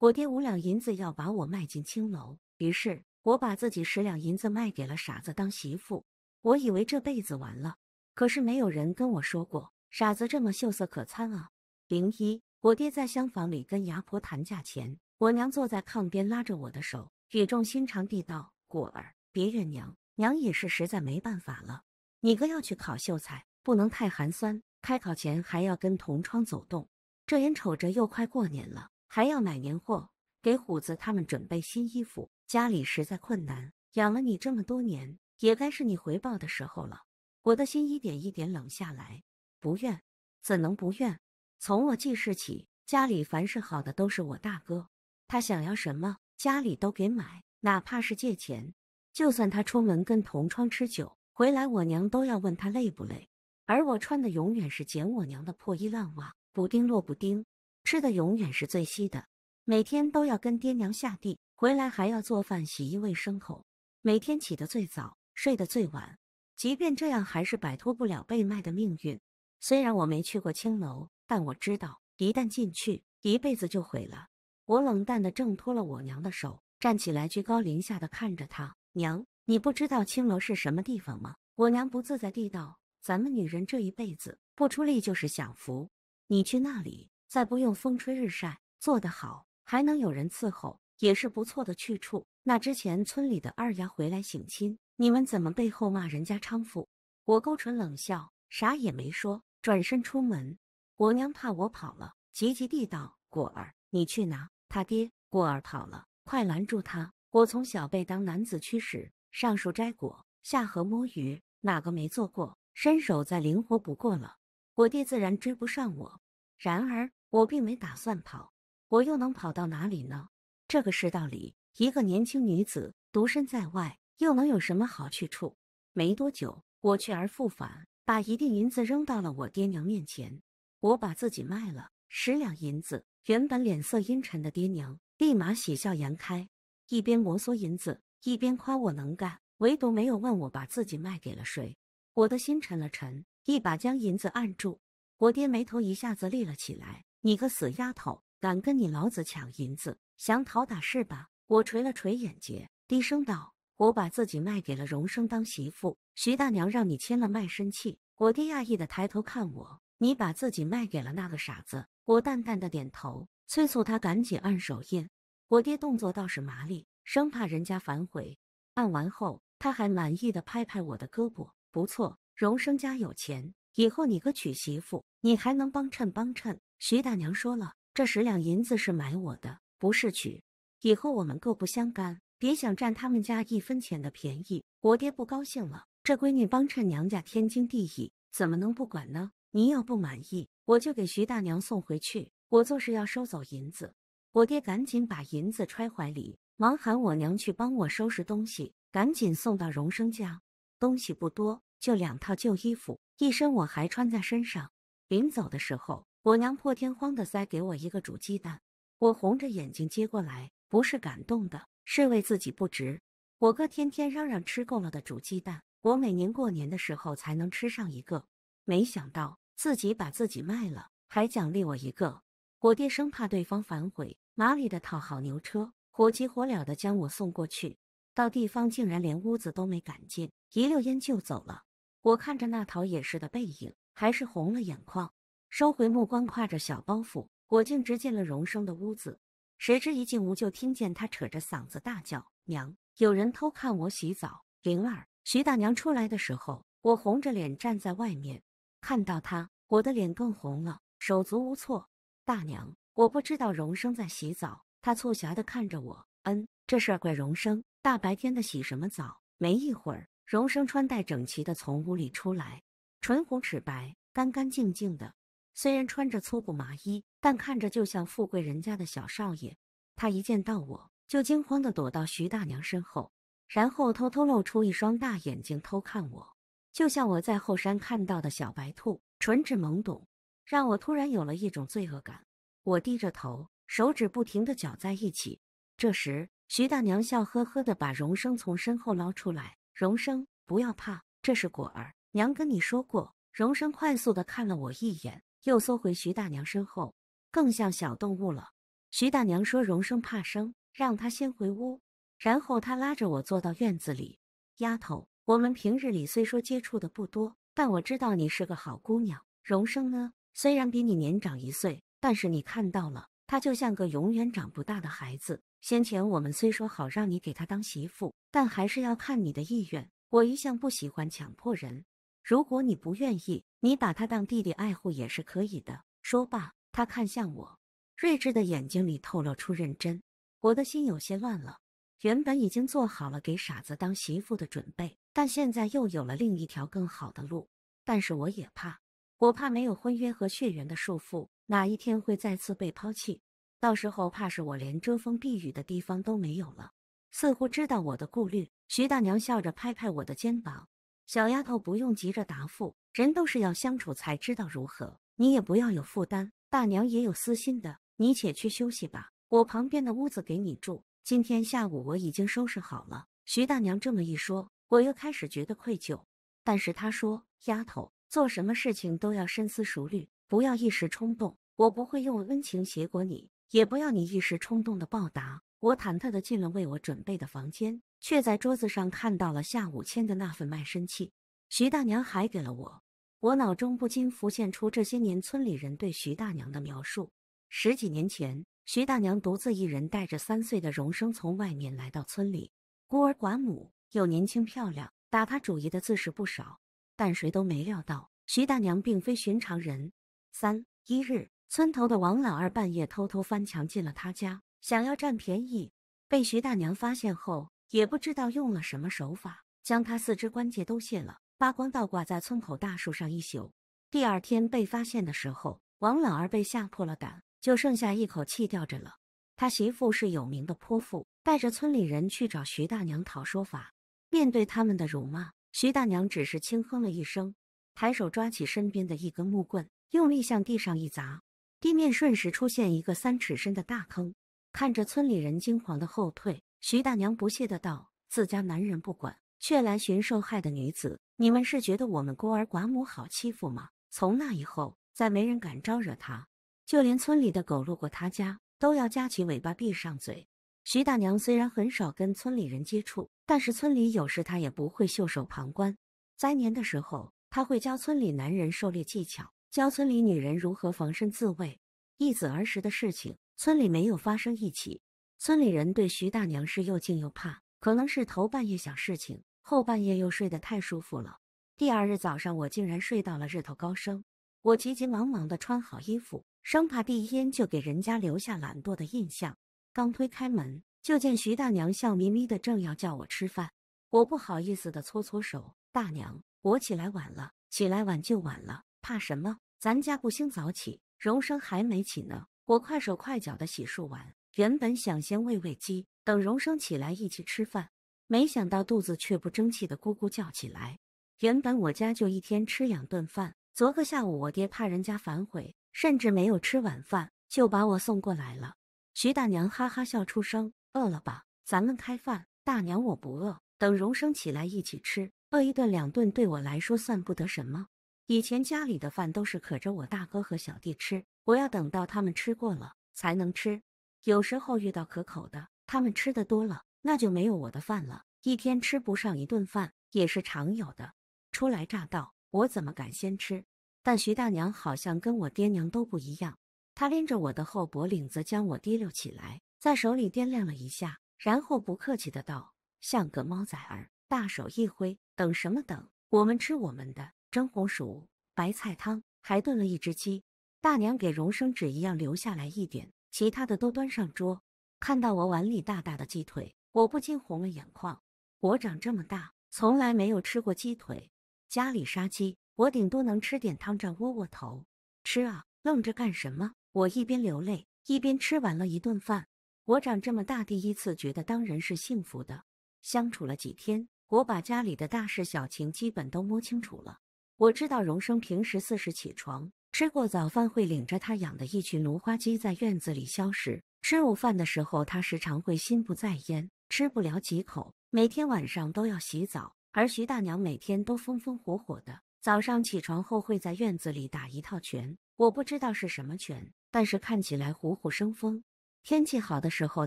我爹五两银子要把我卖进青楼，于是我把自己十两银子卖给了傻子当媳妇。我以为这辈子完了，可是没有人跟我说过傻子这么秀色可餐啊。零一，我爹在厢房里跟牙婆谈价钱，我娘坐在炕边拉着我的手，语重心长地道：“果儿，别怨娘，娘也是实在没办法了。你哥要去考秀才，不能太寒酸，开考前还要跟同窗走动。这眼瞅着又快过年了。”还要买年货，给虎子他们准备新衣服。家里实在困难，养了你这么多年，也该是你回报的时候了。我的心一点一点冷下来，不怨，怎能不怨？从我记事起，家里凡是好的都是我大哥，他想要什么，家里都给买，哪怕是借钱。就算他出门跟同窗吃酒，回来我娘都要问他累不累，而我穿的永远是捡我娘的破衣烂袜，补丁落补丁。吃的永远是最稀的，每天都要跟爹娘下地，回来还要做饭、洗衣、喂牲口，每天起得最早，睡得最晚。即便这样，还是摆脱不了被卖的命运。虽然我没去过青楼，但我知道，一旦进去，一辈子就毁了。我冷淡的挣脱了我娘的手，站起来，居高临下的看着她：“娘，你不知道青楼是什么地方吗？”我娘不自在地道：“咱们女人这一辈子不出力就是享福，你去那里。”再不用风吹日晒，做得好还能有人伺候，也是不错的去处。那之前村里的二丫回来省亲，你们怎么背后骂人家娼妇？我勾唇冷笑，啥也没说，转身出门。我娘怕我跑了，急急地道：“果儿，你去哪？他爹，果儿跑了，快拦住他！”我从小被当男子驱使，上树摘果，下河摸鱼，哪个没做过？身手再灵活不过了。我爹自然追不上我，然而。我并没打算跑，我又能跑到哪里呢？这个世道里，一个年轻女子独身在外，又能有什么好去处？没多久，我去而复返，把一锭银子扔到了我爹娘面前。我把自己卖了十两银子，原本脸色阴沉的爹娘立马喜笑颜开，一边摩挲银子，一边夸我能干，唯独没有问我把自己卖给了谁。我的心沉了沉，一把将银子按住。我爹眉头一下子立了起来。你个死丫头，敢跟你老子抢银子，想讨打是吧？我垂了垂眼睫，低声道：“我把自己卖给了荣生当媳妇。”徐大娘让你签了卖身契。我爹讶异的抬头看我：“你把自己卖给了那个傻子？”我淡淡的点头，催促他赶紧按手印。我爹动作倒是麻利，生怕人家反悔。按完后，他还满意的拍拍我的胳膊：“不错，荣生家有钱，以后你哥娶媳妇，你还能帮衬帮衬。”徐大娘说了，这十两银子是买我的，不是娶。以后我们各不相干，别想占他们家一分钱的便宜。我爹不高兴了，这闺女帮衬娘家天经地义，怎么能不管呢？您要不满意，我就给徐大娘送回去。我做事要收走银子。我爹赶紧把银子揣怀里，忙喊我娘去帮我收拾东西，赶紧送到荣生家。东西不多，就两套旧衣服，一身我还穿在身上。临走的时候。我娘破天荒的塞给我一个煮鸡蛋，我红着眼睛接过来，不是感动的，是为自己不值。我哥天天嚷嚷吃够了的煮鸡蛋，我每年过年的时候才能吃上一个，没想到自己把自己卖了，还奖励我一个。我爹生怕对方反悔，麻利的套好牛车，火急火燎的将我送过去。到地方竟然连屋子都没敢进，一溜烟就走了。我看着那逃也似的背影，还是红了眼眶。收回目光，挎着小包袱，我径直进了荣生的屋子。谁知一进屋就听见他扯着嗓子大叫：“娘，有人偷看我洗澡！”灵儿，徐大娘出来的时候，我红着脸站在外面，看到她，我的脸更红了，手足无措。大娘，我不知道荣生在洗澡。他促狭地看着我，嗯，这事儿怪荣生，大白天的洗什么澡？没一会儿，荣生穿戴整齐地从屋里出来，唇红齿白，干干净净的。虽然穿着粗布麻衣，但看着就像富贵人家的小少爷。他一见到我，就惊慌地躲到徐大娘身后，然后偷偷露出一双大眼睛偷看我，就像我在后山看到的小白兔，纯质懵懂，让我突然有了一种罪恶感。我低着头，手指不停地搅在一起。这时，徐大娘笑呵呵地把荣生从身后捞出来：“荣生，不要怕，这是果儿娘跟你说过。”荣生快速地看了我一眼。又缩回徐大娘身后，更像小动物了。徐大娘说：“荣生怕生，让他先回屋。”然后他拉着我坐到院子里。丫头，我们平日里虽说接触的不多，但我知道你是个好姑娘。荣生呢，虽然比你年长一岁，但是你看到了，他就像个永远长不大的孩子。先前我们虽说好让你给他当媳妇，但还是要看你的意愿。我一向不喜欢强迫人。如果你不愿意，你把他当弟弟爱护也是可以的。说罢，他看向我，睿智的眼睛里透露出认真。我的心有些乱了。原本已经做好了给傻子当媳妇的准备，但现在又有了另一条更好的路。但是我也怕，我怕没有婚约和血缘的束缚，哪一天会再次被抛弃？到时候怕是我连遮风避雨的地方都没有了。似乎知道我的顾虑，徐大娘笑着拍拍我的肩膀。小丫头，不用急着答复，人都是要相处才知道如何。你也不要有负担，大娘也有私心的，你且去休息吧，我旁边的屋子给你住。今天下午我已经收拾好了。徐大娘这么一说，我又开始觉得愧疚。但是她说，丫头做什么事情都要深思熟虑，不要一时冲动。我不会用温情结果你，也不要你一时冲动的报答。我忐忑的进了为我准备的房间。却在桌子上看到了下五千的那份卖身契，徐大娘还给了我。我脑中不禁浮现出这些年村里人对徐大娘的描述。十几年前，徐大娘独自一人带着三岁的荣生从外面来到村里，孤儿寡母又年轻漂亮，打她主意的自是不少。但谁都没料到，徐大娘并非寻常人。三一日，村头的王老二半夜偷偷翻墙进了他家，想要占便宜，被徐大娘发现后。也不知道用了什么手法，将他四肢关节都卸了，扒光倒挂在村口大树上一宿。第二天被发现的时候，王老二被吓破了胆，就剩下一口气吊着了。他媳妇是有名的泼妇，带着村里人去找徐大娘讨说法。面对他们的辱骂，徐大娘只是轻哼了一声，抬手抓起身边的一根木棍，用力向地上一砸，地面瞬时出现一个三尺深的大坑。看着村里人惊慌的后退。徐大娘不屑的道：“自家男人不管，却来寻受害的女子，你们是觉得我们孤儿寡母好欺负吗？”从那以后，再没人敢招惹她，就连村里的狗路过她家，都要夹起尾巴闭上嘴。徐大娘虽然很少跟村里人接触，但是村里有事，她也不会袖手旁观。灾年的时候，她会教村里男人狩猎技巧，教村里女人如何防身自卫。一子儿时的事情，村里没有发生一起。村里人对徐大娘是又敬又怕，可能是头半夜想事情，后半夜又睡得太舒服了。第二日早上，我竟然睡到了日头高升。我急急忙忙的穿好衣服，生怕第一天就给人家留下懒惰的印象。刚推开门，就见徐大娘笑眯眯的，正要叫我吃饭。我不好意思的搓搓手，大娘，我起来晚了，起来晚就晚了，怕什么？咱家不兴早起，荣生还没起呢。我快手快脚的洗漱完。原本想先喂喂鸡，等荣生起来一起吃饭，没想到肚子却不争气的咕咕叫起来。原本我家就一天吃两顿饭，昨个下午我爹怕人家反悔，甚至没有吃晚饭，就把我送过来了。徐大娘哈哈笑出声：“饿了吧？咱们开饭。”大娘我不饿，等荣生起来一起吃。饿一顿两顿对我来说算不得什么。以前家里的饭都是可着我大哥和小弟吃，我要等到他们吃过了才能吃。有时候遇到可口的，他们吃的多了，那就没有我的饭了。一天吃不上一顿饭也是常有的。初来乍到，我怎么敢先吃？但徐大娘好像跟我爹娘都不一样，她拎着我的后脖领子将我提溜起来，在手里掂量了一下，然后不客气的道：“像个猫崽儿。”大手一挥，等什么等？我们吃我们的蒸红薯、白菜汤，还炖了一只鸡。大娘给荣生只一样留下来一点。其他的都端上桌，看到我碗里大大的鸡腿，我不禁红了眼眶。我长这么大，从来没有吃过鸡腿。家里杀鸡，我顶多能吃点汤蘸窝窝头。吃啊，愣着干什么？我一边流泪一边吃完了一顿饭。我长这么大第一次觉得当人是幸福的。相处了几天，我把家里的大事小情基本都摸清楚了。我知道荣生平时四是起床。吃过早饭会领着他养的一群芦花鸡在院子里消食。吃午饭的时候，他时常会心不在焉，吃不了几口。每天晚上都要洗澡，而徐大娘每天都风风火火的。早上起床后会在院子里打一套拳，我不知道是什么拳，但是看起来虎虎生风。天气好的时候，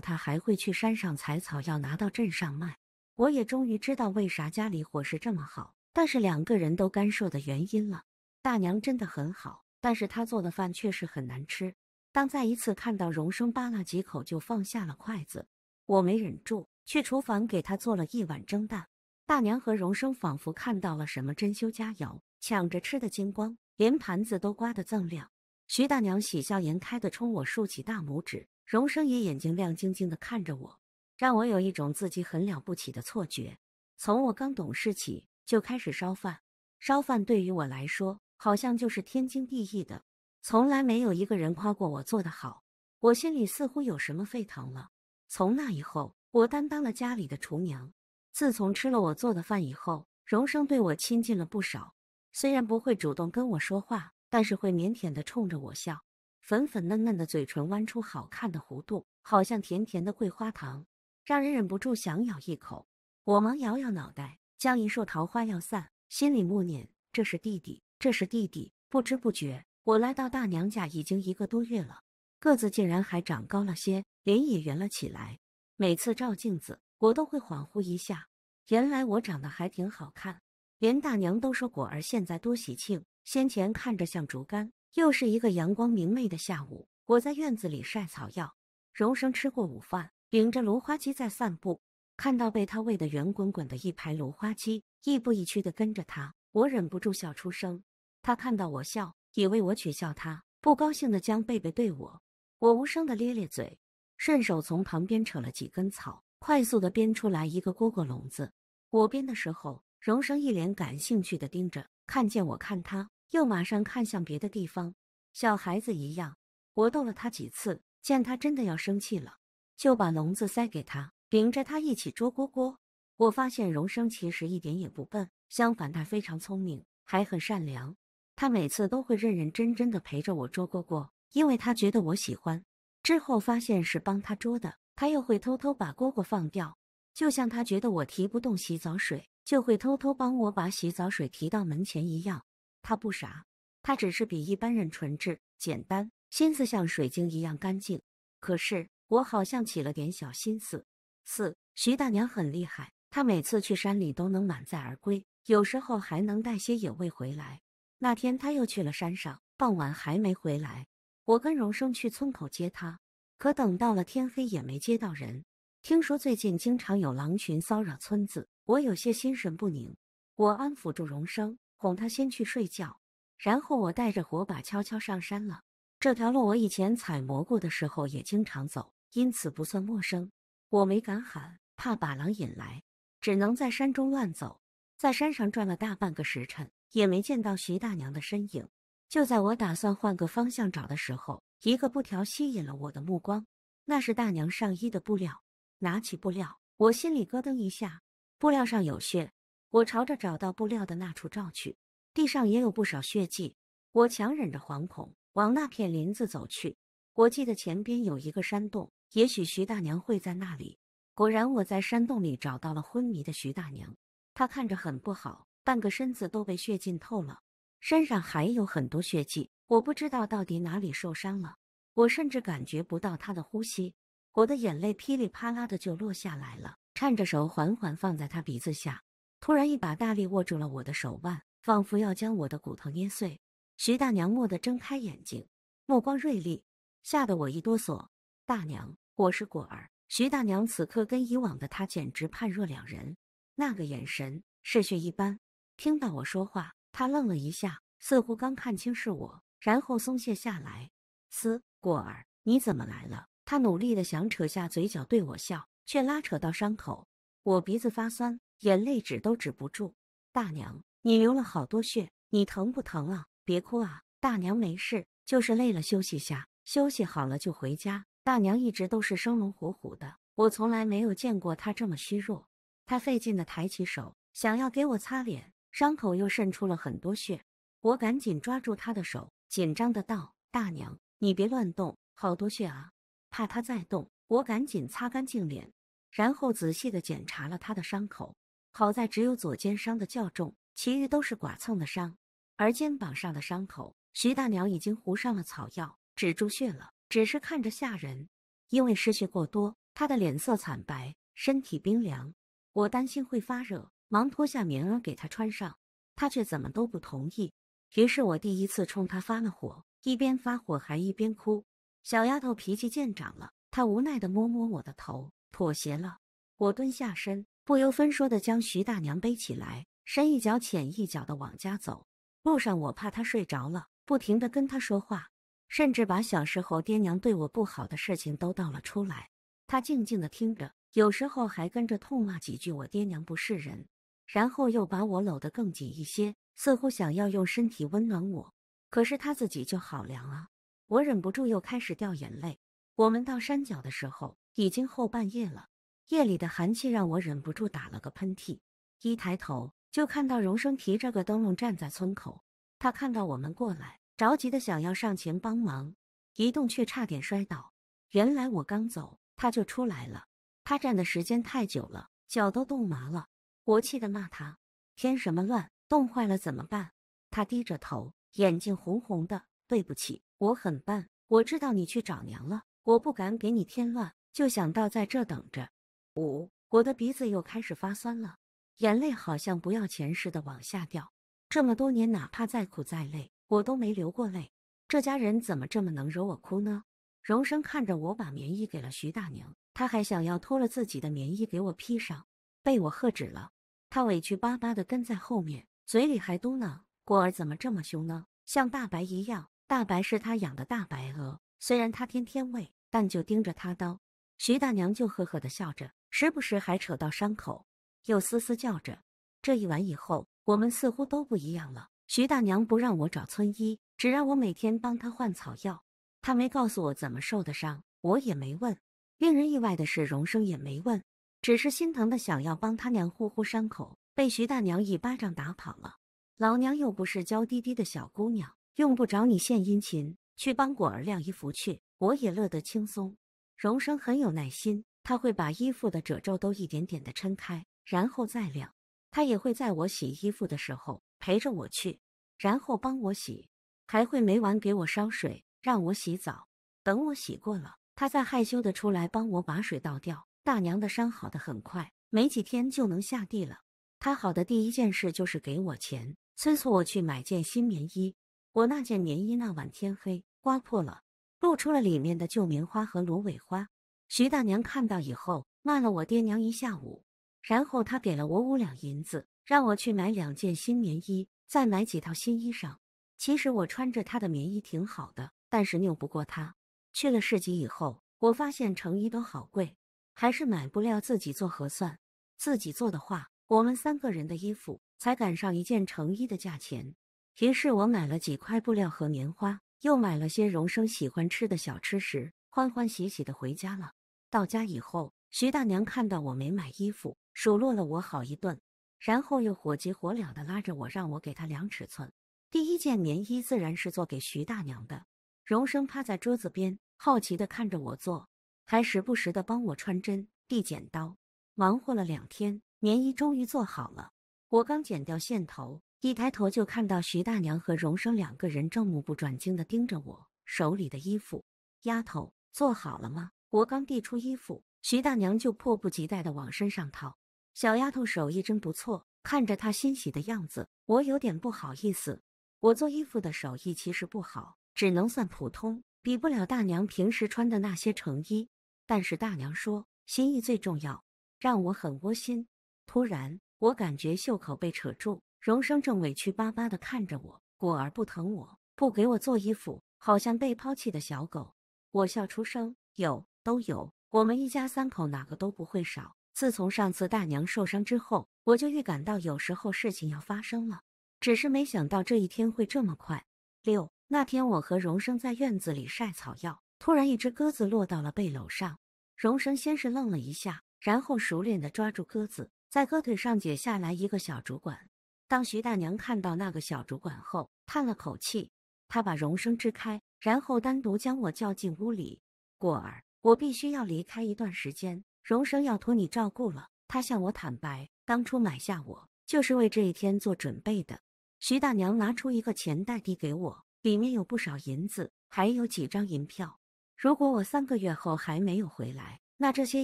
他还会去山上采草药拿到镇上卖。我也终于知道为啥家里伙食这么好，但是两个人都干瘦的原因了。大娘真的很好。但是他做的饭确实很难吃。当再一次看到荣生扒拉几口就放下了筷子，我没忍住，去厨房给他做了一碗蒸蛋。大娘和荣生仿佛看到了什么珍馐佳肴，抢着吃的精光，连盘子都刮得锃亮。徐大娘喜笑颜开的冲我竖起大拇指，荣生也眼睛亮晶晶的看着我，让我有一种自己很了不起的错觉。从我刚懂事起就开始烧饭，烧饭对于我来说。好像就是天经地义的，从来没有一个人夸过我做得好。我心里似乎有什么沸腾了。从那以后，我担当了家里的厨娘。自从吃了我做的饭以后，荣生对我亲近了不少。虽然不会主动跟我说话，但是会腼腆地冲着我笑，粉粉嫩嫩的嘴唇弯出好看的弧度，好像甜甜的桂花糖，让人忍不住想咬一口。我忙摇摇脑袋，将一束桃花要散，心里默念：这是弟弟。这是弟弟。不知不觉，我来到大娘家已经一个多月了，个子竟然还长高了些，脸也圆了起来。每次照镜子，我都会恍惚一下，原来我长得还挺好看。连大娘都说果儿现在多喜庆，先前看着像竹竿。又是一个阳光明媚的下午，我在院子里晒草药。荣生吃过午饭，领着芦花鸡在散步，看到被他喂得圆滚滚的一排芦花鸡，亦步亦趋的跟着他，我忍不住笑出声。他看到我笑，以为我取笑他，不高兴的将贝贝对我。我无声的咧咧嘴，顺手从旁边扯了几根草，快速的编出来一个蝈蝈笼子。我编的时候，荣生一脸感兴趣的盯着，看见我看他，又马上看向别的地方，小孩子一样。我逗了他几次，见他真的要生气了，就把笼子塞给他，领着他一起捉蝈蝈。我发现荣生其实一点也不笨，相反他非常聪明，还很善良。他每次都会认认真真的陪着我捉蝈蝈，因为他觉得我喜欢。之后发现是帮他捉的，他又会偷偷把蝈蝈放掉。就像他觉得我提不动洗澡水，就会偷偷帮我把洗澡水提到门前一样。他不傻，他只是比一般人纯质、简单，心思像水晶一样干净。可是我好像起了点小心思。四徐大娘很厉害，她每次去山里都能满载而归，有时候还能带些野味回来。那天他又去了山上，傍晚还没回来。我跟荣生去村口接他，可等到了天黑也没接到人。听说最近经常有狼群骚扰村子，我有些心神不宁。我安抚住荣生，哄他先去睡觉，然后我带着火把悄悄上山了。这条路我以前采蘑菇的时候也经常走，因此不算陌生。我没敢喊，怕把狼引来，只能在山中乱走。在山上转了大半个时辰。也没见到徐大娘的身影。就在我打算换个方向找的时候，一个布条吸引了我的目光，那是大娘上衣的布料。拿起布料，我心里咯噔一下，布料上有血。我朝着找到布料的那处照去，地上也有不少血迹。我强忍着惶恐，往那片林子走去。我记得前边有一个山洞，也许徐大娘会在那里。果然，我在山洞里找到了昏迷的徐大娘，她看着很不好。半个身子都被血浸透了，身上还有很多血迹。我不知道到底哪里受伤了，我甚至感觉不到他的呼吸。我的眼泪噼里啪啦的就落下来了，颤着手缓缓放在他鼻子下。突然，一把大力握住了我的手腕，仿佛要将我的骨头捏碎。徐大娘蓦地睁开眼睛，目光锐利，吓得我一哆嗦。大娘，我是果儿。徐大娘此刻跟以往的她简直判若两人，那个眼神嗜血一般。听到我说话，他愣了一下，似乎刚看清是我，然后松懈下来。思果儿，你怎么来了？他努力的想扯下嘴角对我笑，却拉扯到伤口。我鼻子发酸，眼泪止都止不住。大娘，你流了好多血，你疼不疼啊？别哭啊，大娘没事，就是累了，休息下，休息好了就回家。大娘一直都是生龙活虎的，我从来没有见过她这么虚弱。他费劲的抬起手，想要给我擦脸。伤口又渗出了很多血，我赶紧抓住她的手，紧张的道：“大娘，你别乱动，好多血啊！”怕她再动，我赶紧擦干净脸，然后仔细的检查了她的伤口。好在只有左肩伤的较重，其余都是剐蹭的伤。而肩膀上的伤口，徐大娘已经糊上了草药，止住血了，只是看着吓人。因为失血过多，她的脸色惨白，身体冰凉。我担心会发热。忙脱下棉袄给她穿上，她却怎么都不同意。于是我第一次冲她发了火，一边发火还一边哭。小丫头脾气见长了，她无奈地摸摸我的头，妥协了。我蹲下身，不由分说地将徐大娘背起来，深一脚浅一脚地往家走。路上我怕她睡着了，不停地跟她说话，甚至把小时候爹娘对我不好的事情都倒了出来。她静静地听着，有时候还跟着痛骂几句：“我爹娘不是人。”然后又把我搂得更紧一些，似乎想要用身体温暖我，可是他自己就好凉啊！我忍不住又开始掉眼泪。我们到山脚的时候，已经后半夜了，夜里的寒气让我忍不住打了个喷嚏。一抬头就看到荣生提着个灯笼站在村口，他看到我们过来，着急的想要上前帮忙，一动却差点摔倒。原来我刚走，他就出来了。他站的时间太久了，脚都冻麻了。我气得骂他，添什么乱？冻坏了怎么办？他低着头，眼睛红红的。对不起，我很笨。我知道你去找娘了，我不敢给你添乱，就想到在这等着。五，我的鼻子又开始发酸了，眼泪好像不要钱似的往下掉。这么多年，哪怕再苦再累，我都没流过泪。这家人怎么这么能惹我哭呢？荣生看着我把棉衣给了徐大娘，他还想要脱了自己的棉衣给我披上，被我喝止了。他委屈巴巴的跟在后面，嘴里还嘟囔：“果儿怎么这么凶呢？像大白一样。大白是他养的大白鹅，虽然他天天喂，但就盯着他叨。”徐大娘就呵呵的笑着，时不时还扯到伤口，又嘶嘶叫着。这一晚以后，我们似乎都不一样了。徐大娘不让我找村医，只让我每天帮她换草药。她没告诉我怎么受的伤，我也没问。令人意外的是，荣生也没问。只是心疼的想要帮他娘呼呼伤口，被徐大娘一巴掌打跑了。老娘又不是娇滴滴的小姑娘，用不着你献殷勤。去帮果儿晾衣服去，我也乐得轻松。荣生很有耐心，他会把衣服的褶皱都一点点的撑开，然后再晾。他也会在我洗衣服的时候陪着我去，然后帮我洗，还会每晚给我烧水让我洗澡。等我洗过了，他再害羞的出来帮我把水倒掉。大娘的伤好的很快，没几天就能下地了。她好的第一件事就是给我钱，催促我去买件新棉衣。我那件棉衣那晚天黑刮破了，露出了里面的旧棉花和芦苇花。徐大娘看到以后骂了我爹娘一下午，然后她给了我五两银子，让我去买两件新棉衣，再买几套新衣裳。其实我穿着她的棉衣挺好的，但是拗不过她。去了市集以后，我发现成衣都好贵。还是买布料自己做合算。自己做的话，我们三个人的衣服才赶上一件成衣的价钱。于是我买了几块布料和棉花，又买了些荣生喜欢吃的小吃食，欢欢喜喜的回家了。到家以后，徐大娘看到我没买衣服，数落了我好一顿，然后又火急火燎的拉着我，让我给她量尺寸。第一件棉衣自然是做给徐大娘的。荣生趴在桌子边，好奇的看着我做。还时不时的帮我穿针、递剪刀，忙活了两天，棉衣终于做好了。我刚剪掉线头，一抬头就看到徐大娘和荣生两个人正目不转睛的盯着我手里的衣服。丫头，做好了吗？我刚递出衣服，徐大娘就迫不及待的往身上套。小丫头手艺真不错，看着她欣喜的样子，我有点不好意思。我做衣服的手艺其实不好，只能算普通，比不了大娘平时穿的那些成衣。但是大娘说心意最重要，让我很窝心。突然，我感觉袖口被扯住，荣生正委屈巴巴的看着我。果儿不疼我，不给我做衣服，好像被抛弃的小狗。我笑出声，有，都有，我们一家三口哪个都不会少。自从上次大娘受伤之后，我就预感到有时候事情要发生了，只是没想到这一天会这么快。六那天，我和荣生在院子里晒草药，突然一只鸽子落到了背篓上。荣生先是愣了一下，然后熟练地抓住鸽子，在鸽腿上解下来一个小竹管。当徐大娘看到那个小竹管后，叹了口气。她把荣生支开，然后单独将我叫进屋里。果儿，我必须要离开一段时间，荣生要托你照顾了。他向我坦白，当初买下我就是为这一天做准备的。徐大娘拿出一个钱袋递给我，里面有不少银子，还有几张银票。如果我三个月后还没有回来，那这些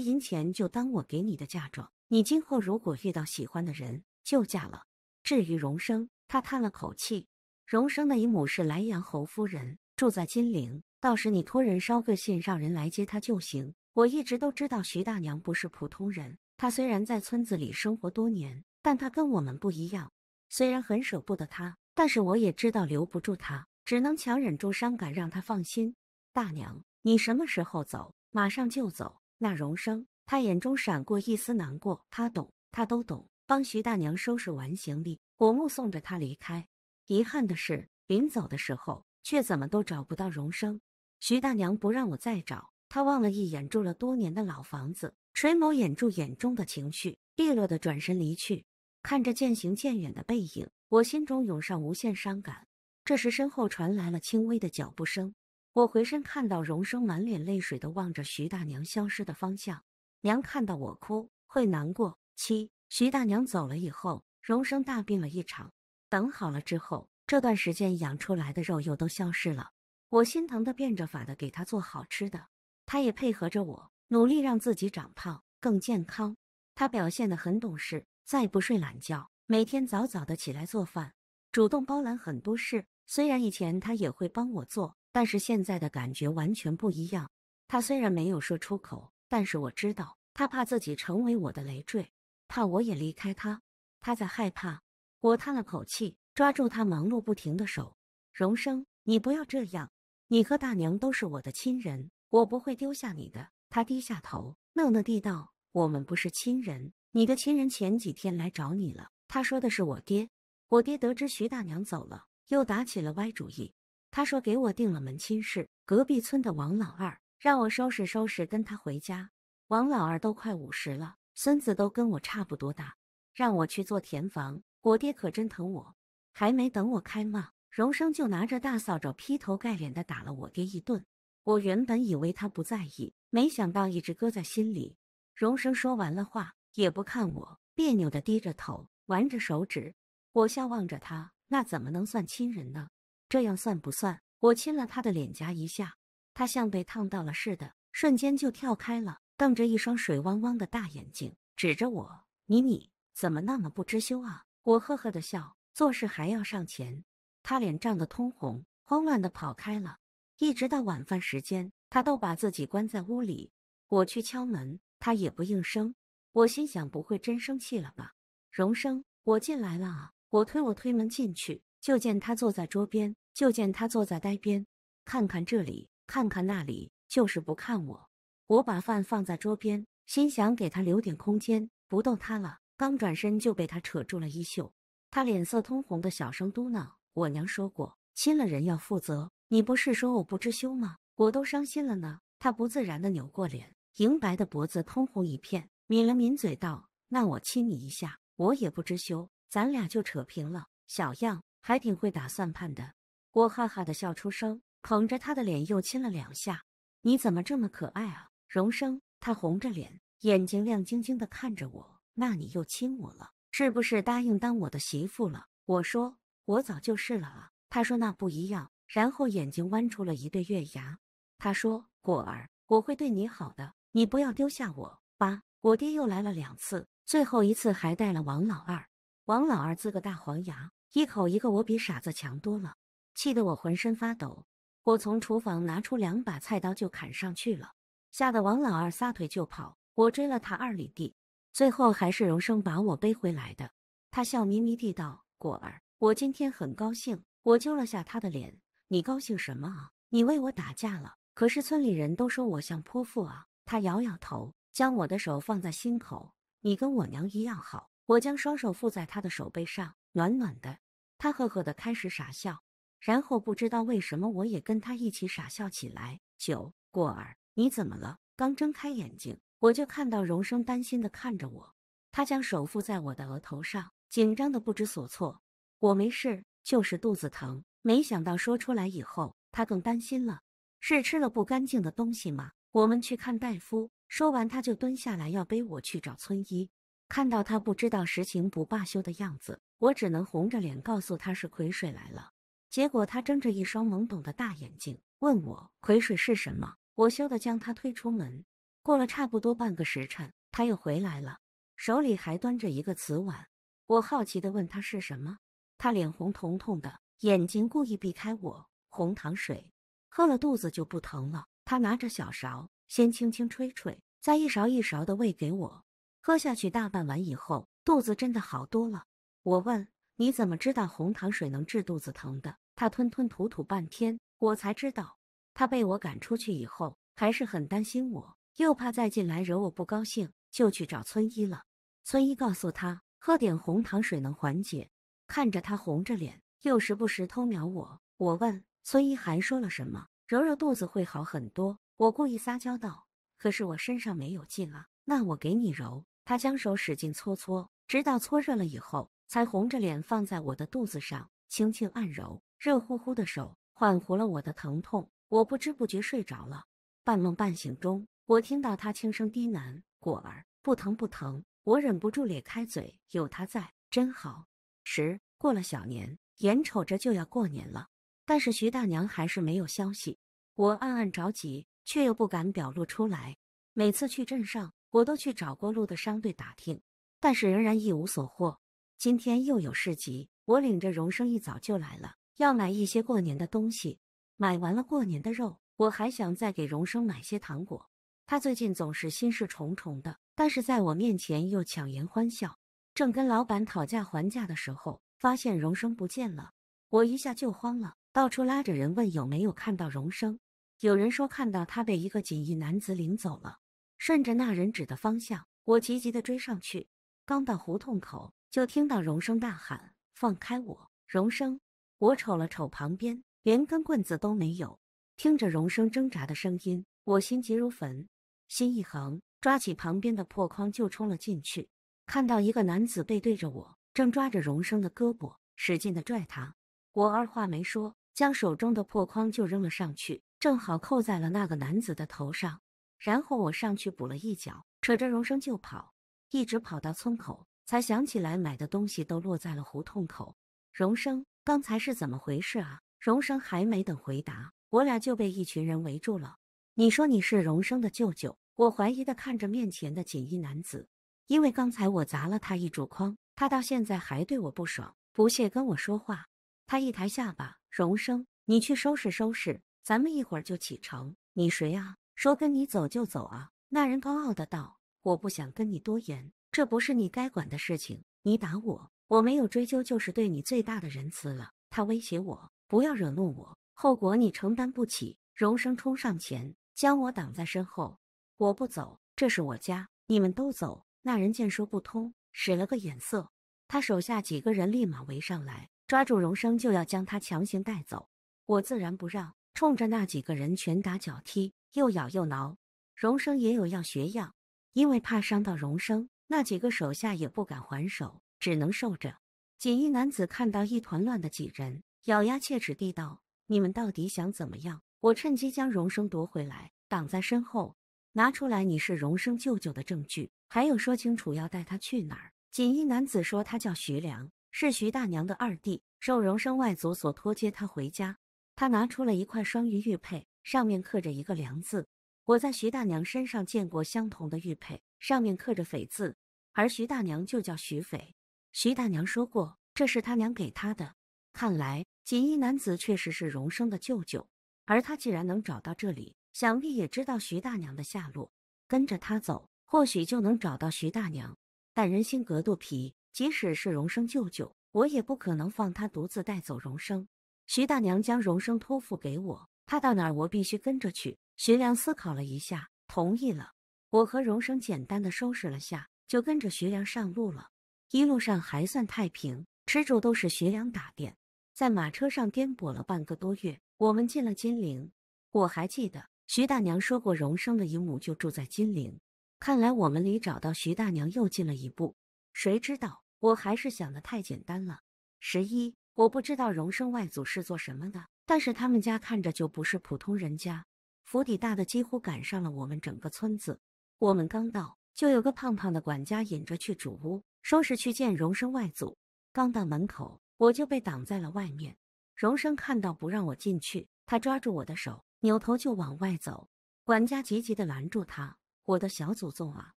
银钱就当我给你的嫁妆。你今后如果遇到喜欢的人，就嫁了。至于荣生，他叹了口气。荣生的姨母是莱阳侯夫人，住在金陵。到时你托人捎个信，让人来接她就行。我一直都知道徐大娘不是普通人。她虽然在村子里生活多年，但她跟我们不一样。虽然很舍不得她，但是我也知道留不住她，只能强忍住伤感，让她放心，大娘。你什么时候走？马上就走。那荣生，他眼中闪过一丝难过，他懂，他都懂。帮徐大娘收拾完行李，我目送着她离开。遗憾的是，临走的时候，却怎么都找不到荣生。徐大娘不让我再找，她望了一眼住了多年的老房子，垂眸掩住眼中的情绪，利落的转身离去。看着渐行渐远的背影，我心中涌上无限伤感。这时，身后传来了轻微的脚步声。我回身看到荣生满脸泪水的望着徐大娘消失的方向，娘看到我哭会难过。七，徐大娘走了以后，荣生大病了一场。等好了之后，这段时间养出来的肉又都消失了。我心疼的变着法的给他做好吃的，他也配合着我，努力让自己长胖更健康。他表现的很懂事，再不睡懒觉，每天早早的起来做饭，主动包揽很多事。虽然以前他也会帮我做。但是现在的感觉完全不一样。他虽然没有说出口，但是我知道，他怕自己成为我的累赘，怕我也离开他。他在害怕。我叹了口气，抓住他忙碌不停的手：“荣生，你不要这样。你和大娘都是我的亲人，我不会丢下你的。”他低下头，讷讷地道：“我们不是亲人。你的亲人前几天来找你了。他说的是我爹。我爹得知徐大娘走了，又打起了歪主意。”他说给我定了门亲事，隔壁村的王老二让我收拾收拾跟他回家。王老二都快五十了，孙子都跟我差不多大，让我去做填房。我爹可真疼我。还没等我开骂，荣生就拿着大扫帚劈头盖脸的打了我爹一顿。我原本以为他不在意，没想到一直搁在心里。荣生说完了话，也不看我，别扭的低着头玩着手指。我笑望着他，那怎么能算亲人呢？这样算不算？我亲了他的脸颊一下，他像被烫到了似的，瞬间就跳开了，瞪着一双水汪汪的大眼睛，指着我：“你你，怎么那么不知羞啊？”我呵呵的笑，做事还要上前。他脸涨得通红，慌乱的跑开了。一直到晚饭时间，他都把自己关在屋里。我去敲门，他也不应声。我心想：不会真生气了吧？荣生，我进来了啊！我推我推门进去。就见他坐在桌边，就见他坐在呆边，看看这里，看看那里，就是不看我。我把饭放在桌边，心想给他留点空间，不逗他了。刚转身就被他扯住了衣袖，他脸色通红的小声嘟囔：“我娘说过，亲了人要负责。你不是说我不知羞吗？我都伤心了呢。”他不自然的扭过脸，莹白的脖子通红一片，抿了抿嘴道：“那我亲你一下，我也不知羞，咱俩就扯平了，小样。”还挺会打算盘的，我哈哈的笑出声，捧着他的脸又亲了两下。你怎么这么可爱啊，荣生？他红着脸，眼睛亮晶晶的看着我。那你又亲我了，是不是答应当我的媳妇了？我说我早就是了啊。他说那不一样，然后眼睛弯出了一对月牙。他说果儿，我会对你好的，你不要丢下我。八，我爹又来了两次，最后一次还带了王老二。王老二呲个大黄牙。一口一个我比傻子强多了，气得我浑身发抖。我从厨房拿出两把菜刀就砍上去了，吓得王老二撒腿就跑。我追了他二里地，最后还是荣生把我背回来的。他笑眯眯地道：“果儿，我今天很高兴。”我揪了下他的脸：“你高兴什么啊？你为我打架了，可是村里人都说我像泼妇啊。”他摇摇头，将我的手放在心口：“你跟我娘一样好。”我将双手附在他的手背上。暖暖的，他呵呵的开始傻笑，然后不知道为什么我也跟他一起傻笑起来。九过儿，你怎么了？刚睁开眼睛，我就看到荣生担心的看着我，他将手覆在我的额头上，紧张的不知所措。我没事，就是肚子疼。没想到说出来以后，他更担心了，是吃了不干净的东西吗？我们去看大夫。说完，他就蹲下来要背我去找村医。看到他不知道实情不罢休的样子。我只能红着脸告诉他是葵水来了，结果他睁着一双懵懂的大眼睛问我葵水是什么，我羞得将他推出门。过了差不多半个时辰，他又回来了，手里还端着一个瓷碗。我好奇的问他是什么，他脸红彤彤的，眼睛故意避开我。红糖水喝了肚子就不疼了。他拿着小勺，先轻轻吹吹，再一勺一勺的喂给我。喝下去大半碗以后，肚子真的好多了。我问你怎么知道红糖水能治肚子疼的？他吞吞吐吐半天，我才知道他被我赶出去以后，还是很担心我，又怕再进来惹我不高兴，就去找村医了。村医告诉他喝点红糖水能缓解。看着他红着脸，又时不时偷瞄我，我问村医还说了什么？揉揉肚子会好很多。我故意撒娇道：“可是我身上没有劲啊。”那我给你揉。他将手使劲搓搓，直到搓热了以后。才红着脸放在我的肚子上，轻轻按揉，热乎乎的手缓和了我的疼痛。我不知不觉睡着了，半梦半醒中，我听到他轻声低喃：“果儿，不疼不疼。”我忍不住咧开嘴，有他在，真好。十过了小年，眼瞅着就要过年了，但是徐大娘还是没有消息，我暗暗着急，却又不敢表露出来。每次去镇上，我都去找过路的商队打听，但是仍然一无所获。今天又有市集，我领着荣生一早就来了，要买一些过年的东西。买完了过年的肉，我还想再给荣生买些糖果。他最近总是心事重重的，但是在我面前又强颜欢笑。正跟老板讨价还价的时候，发现荣生不见了，我一下就慌了，到处拉着人问有没有看到荣生。有人说看到他被一个锦衣男子领走了。顺着那人指的方向，我急急的追上去，刚到胡同口。就听到荣生大喊：“放开我！”荣生，我瞅了瞅旁边，连根棍子都没有。听着荣生挣扎的声音，我心急如焚，心一横，抓起旁边的破筐就冲了进去。看到一个男子背对着我，正抓着荣生的胳膊，使劲的拽他。我二话没说，将手中的破筐就扔了上去，正好扣在了那个男子的头上。然后我上去补了一脚，扯着荣生就跑，一直跑到村口。才想起来买的东西都落在了胡同口。荣生，刚才是怎么回事啊？荣生还没等回答，我俩就被一群人围住了。你说你是荣生的舅舅？我怀疑的看着面前的锦衣男子，因为刚才我砸了他一竹筐，他到现在还对我不爽，不屑跟我说话。他一抬下巴，荣生，你去收拾收拾，咱们一会儿就启程。你谁啊？说跟你走就走啊？那人高傲的道，我不想跟你多言。这不是你该管的事情。你打我，我没有追究，就是对你最大的仁慈了。他威胁我，不要惹怒我，后果你承担不起。荣生冲上前，将我挡在身后。我不走，这是我家，你们都走。那人见说不通，使了个眼色，他手下几个人立马围上来，抓住荣生就要将他强行带走。我自然不让，冲着那几个人拳打脚踢，又咬又挠。荣生也有样学样，因为怕伤到荣生。那几个手下也不敢还手，只能受着。锦衣男子看到一团乱的几人，咬牙切齿地道：“你们到底想怎么样？”我趁机将荣生夺回来，挡在身后，拿出来你是荣生舅舅的证据，还有说清楚要带他去哪儿。”锦衣男子说：“他叫徐良，是徐大娘的二弟，受荣生外祖所托接他回家。”他拿出了一块双鱼玉佩，上面刻着一个“良”字。我在徐大娘身上见过相同的玉佩。上面刻着“匪”字，而徐大娘就叫徐匪。徐大娘说过，这是他娘给他的。看来锦衣男子确实是荣生的舅舅，而他既然能找到这里，想必也知道徐大娘的下落。跟着他走，或许就能找到徐大娘。但人心隔肚皮，即使是荣生舅舅，我也不可能放他独自带走荣生。徐大娘将荣生托付给我，他到哪儿，我必须跟着去。徐良思考了一下，同意了。我和荣生简单的收拾了下，就跟着徐良上路了。一路上还算太平，吃住都是徐良打点。在马车上颠簸了半个多月，我们进了金陵。我还记得徐大娘说过，荣生的姨母就住在金陵。看来我们离找到徐大娘又近了一步。谁知道，我还是想的太简单了。十一，我不知道荣生外祖是做什么的，但是他们家看着就不是普通人家，府邸大的几乎赶上了我们整个村子。我们刚到，就有个胖胖的管家引着去主屋，说是去见荣生外祖。刚到门口，我就被挡在了外面。荣生看到不让我进去，他抓住我的手，扭头就往外走。管家急急地拦住他：“我的小祖宗啊，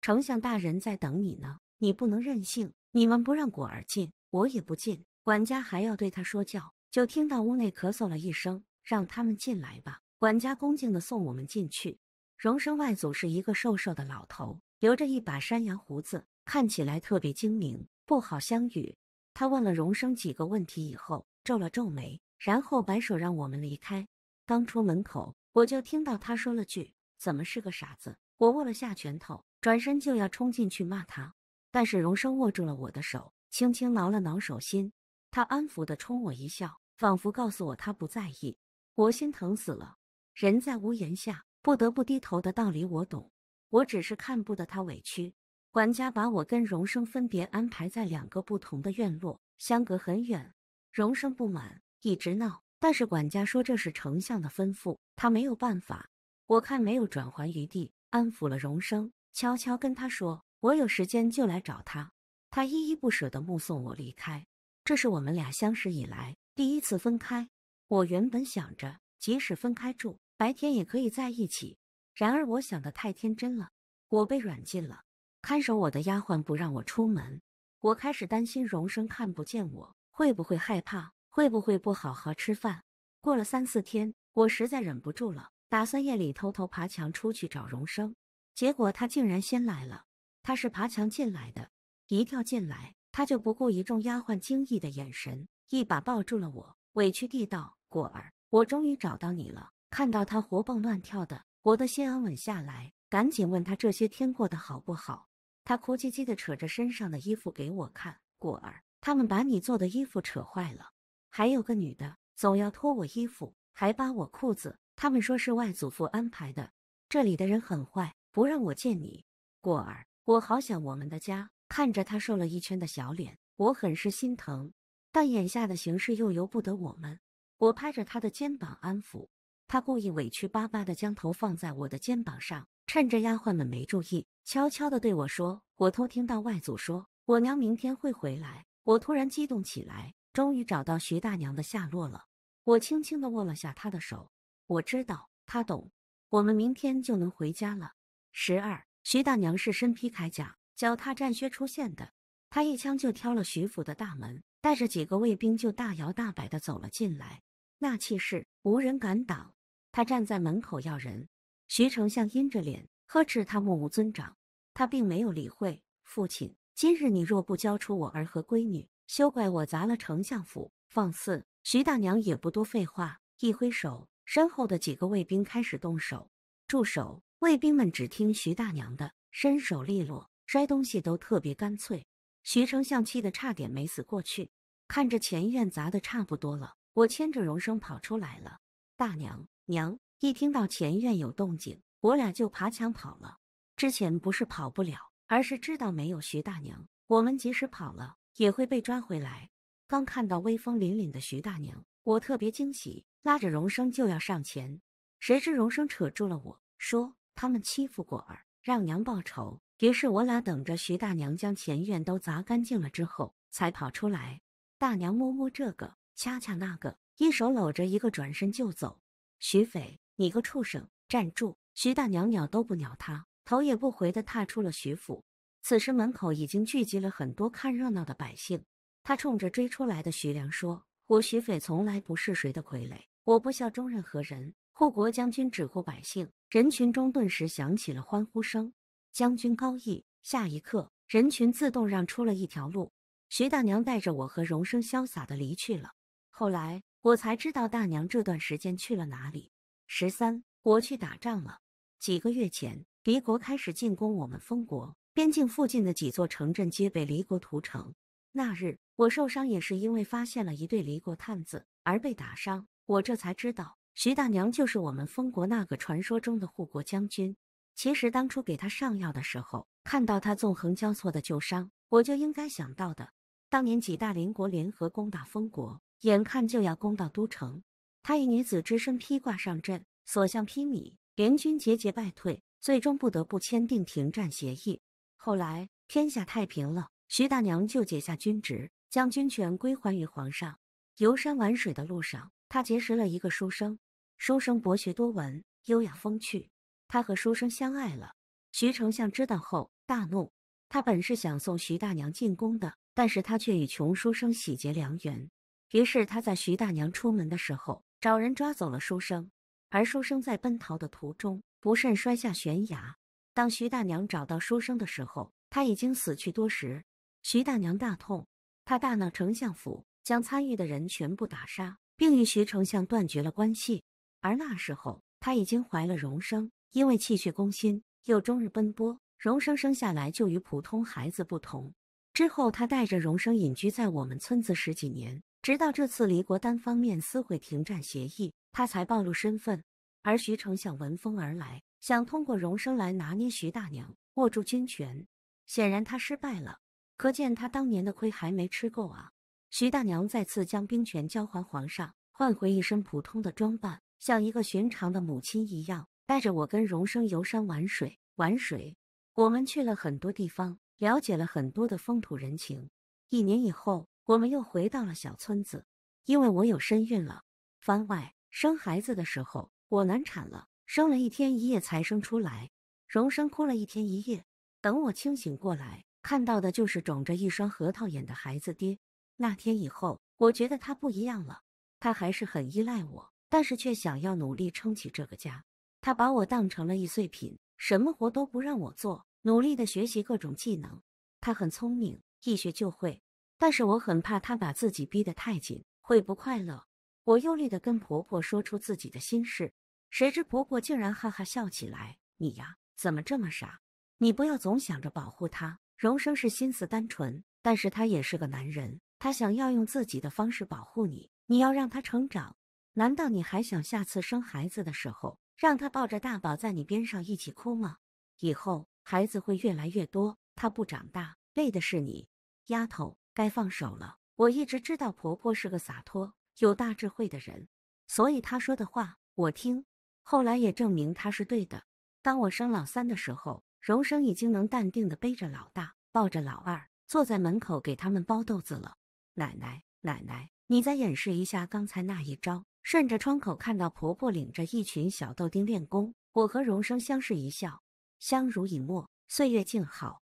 丞相大人在等你呢，你不能任性。”你们不让果儿进，我也不进。管家还要对他说教，就听到屋内咳嗽了一声：“让他们进来吧。”管家恭敬地送我们进去。荣生外祖是一个瘦瘦的老头，留着一把山羊胡子，看起来特别精明，不好相与。他问了荣生几个问题以后，皱了皱眉，然后摆手让我们离开。刚出门口，我就听到他说了句：“怎么是个傻子？”我握了下拳头，转身就要冲进去骂他。但是荣生握住了我的手，轻轻挠了挠手心，他安抚地冲我一笑，仿佛告诉我他不在意。我心疼死了，人在屋檐下。不得不低头的道理我懂，我只是看不得他委屈。管家把我跟荣生分别安排在两个不同的院落，相隔很远。荣生不满，一直闹，但是管家说这是丞相的吩咐，他没有办法。我看没有转圜余地，安抚了荣生，悄悄跟他说：“我有时间就来找他。”他依依不舍地目送我离开。这是我们俩相识以来第一次分开。我原本想着，即使分开住。白天也可以在一起，然而我想的太天真了。我被软禁了，看守我的丫鬟不让我出门。我开始担心荣生看不见我，会不会害怕，会不会不好好吃饭。过了三四天，我实在忍不住了，打算夜里偷偷爬墙出去找荣生。结果他竟然先来了。他是爬墙进来的，一跳进来，他就不顾一众丫鬟惊异的眼神，一把抱住了我，委屈地道：“果儿，我终于找到你了。”看到他活蹦乱跳的，我的心安稳下来，赶紧问他这些天过得好不好。他哭唧唧的扯着身上的衣服给我看，果儿，他们把你做的衣服扯坏了，还有个女的，总要脱我衣服，还扒我裤子，他们说是外祖父安排的，这里的人很坏，不让我见你。果儿，我好想我们的家。看着他瘦了一圈的小脸，我很是心疼，但眼下的形势又由不得我们。我拍着他的肩膀安抚。他故意委屈巴巴的将头放在我的肩膀上，趁着丫鬟们没注意，悄悄的对我说：“我偷听到外祖说我娘明天会回来。”我突然激动起来，终于找到徐大娘的下落了。我轻轻的握了下她的手，我知道她懂。我们明天就能回家了。十二，徐大娘是身披铠甲、脚踏战靴出现的，她一枪就挑了徐府的大门，带着几个卫兵就大摇大摆的走了进来，那气势无人敢挡。他站在门口要人，徐丞相阴着脸呵斥他目无尊长，他并没有理会。父亲，今日你若不交出我儿和闺女，休怪我砸了丞相府！放肆！徐大娘也不多废话，一挥手，身后的几个卫兵开始动手。住手！卫兵们只听徐大娘的，身手利落，摔东西都特别干脆。徐丞相气得差点没死过去。看着前院砸得差不多了，我牵着荣生跑出来了，大娘。娘一听到前院有动静，我俩就爬墙跑了。之前不是跑不了，而是知道没有徐大娘，我们即使跑了也会被抓回来。刚看到威风凛凛的徐大娘，我特别惊喜，拉着荣生就要上前，谁知荣生扯住了我说：“他们欺负果儿，让娘报仇。”于是我俩等着徐大娘将前院都砸干净了之后才跑出来。大娘摸摸这个，掐掐那个，一手搂着一个转身就走。徐斐，你个畜生，站住！徐大娘鸟都不鸟他，头也不回地踏出了徐府。此时门口已经聚集了很多看热闹的百姓。他冲着追出来的徐良说：“我徐斐从来不是谁的傀儡，我不效忠任何人。护国将军只护百姓。”人群中顿时响起了欢呼声。将军高义。下一刻，人群自动让出了一条路。徐大娘带着我和荣生潇洒地离去了。后来。我才知道大娘这段时间去了哪里。十三，我去打仗了。几个月前，敌国开始进攻我们封国，边境附近的几座城镇皆被离国屠城。那日我受伤，也是因为发现了一对离国探子而被打伤。我这才知道，徐大娘就是我们封国那个传说中的护国将军。其实当初给他上药的时候，看到他纵横交错的旧伤，我就应该想到的。当年几大邻国联合攻打封国。眼看就要攻到都城，她以女子之身披挂上阵，所向披靡，联军节节败退，最终不得不签订停战协议。后来天下太平了，徐大娘就解下军职，将军权归还于皇上。游山玩水的路上，她结识了一个书生，书生博学多闻，优雅风趣。她和书生相爱了。徐丞相知道后大怒，他本是想送徐大娘进宫的，但是他却与穷书生喜结良缘。于是他在徐大娘出门的时候找人抓走了书生，而书生在奔逃的途中不慎摔下悬崖。当徐大娘找到书生的时候，他已经死去多时。徐大娘大痛，她大闹丞相府，将参与的人全部打杀，并与徐丞相断绝了关系。而那时候她已经怀了荣生，因为气血攻心又终日奔波，荣生生下来就与普通孩子不同。之后她带着荣生隐居在我们村子十几年。直到这次离国单方面撕毁停战协议，他才暴露身份。而徐丞相闻风而来，想通过荣生来拿捏徐大娘，握住军权。显然他失败了，可见他当年的亏还没吃够啊！徐大娘再次将兵权交还皇上，换回一身普通的装扮，像一个寻常的母亲一样，带着我跟荣生游山玩水。玩水，我们去了很多地方，了解了很多的风土人情。一年以后。我们又回到了小村子，因为我有身孕了。番外，生孩子的时候我难产了，生了一天一夜才生出来。荣生哭了一天一夜。等我清醒过来，看到的就是肿着一双核桃眼的孩子爹。那天以后，我觉得他不一样了。他还是很依赖我，但是却想要努力撑起这个家。他把我当成了易碎品，什么活都不让我做，努力的学习各种技能。他很聪明，一学就会。但是我很怕她把自己逼得太紧，会不快乐。我忧虑地跟婆婆说出自己的心事，谁知婆婆竟然哈哈笑起来：“你呀，怎么这么傻？你不要总想着保护她。荣生是心思单纯，但是他也是个男人，他想要用自己的方式保护你。你要让他成长。难道你还想下次生孩子的时候，让他抱着大宝在你边上一起哭吗？以后孩子会越来越多，他不长大，累的是你，丫头。”该放手了。我一直知道婆婆是个洒脱、有大智慧的人，所以她说的话我听。后来也证明她是对的。当我生老三的时候，荣生已经能淡定的背着老大，抱着老二，坐在门口给他们剥豆子了。奶奶，奶奶，你再演示一下刚才那一招。顺着窗口看到婆婆领着一群小豆丁练功，我和荣生相视一笑，相濡以沫，岁月静好。